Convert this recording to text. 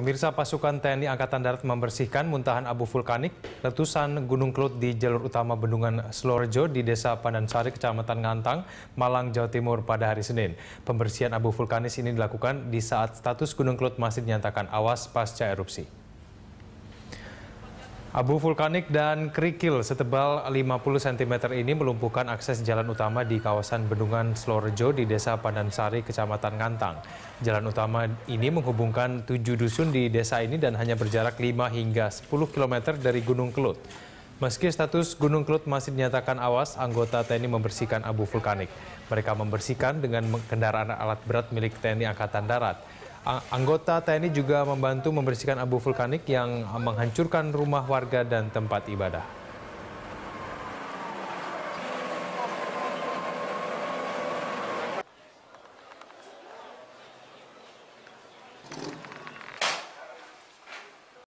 Pemirsa pasukan TNI Angkatan Darat membersihkan muntahan abu vulkanik letusan Gunung Kelut di jalur utama Bendungan Slorjo di Desa Pandansari, Kecamatan Ngantang, Malang, Jawa Timur pada hari Senin. Pembersihan abu vulkanis ini dilakukan di saat status Gunung Kelut masih dinyatakan awas pasca erupsi. Abu vulkanik dan kerikil setebal 50 cm ini melumpuhkan akses jalan utama di kawasan Bendungan Slorjo di Desa Pandansari, Kecamatan Ngantang. Jalan utama ini menghubungkan tujuh dusun di desa ini dan hanya berjarak 5 hingga 10 km dari Gunung Kelut. Meski status Gunung Kelut masih dinyatakan awas, anggota TNI membersihkan abu vulkanik. Mereka membersihkan dengan kendaraan alat berat milik TNI Angkatan Darat. Anggota TNI juga membantu membersihkan abu vulkanik yang menghancurkan rumah warga dan tempat ibadah.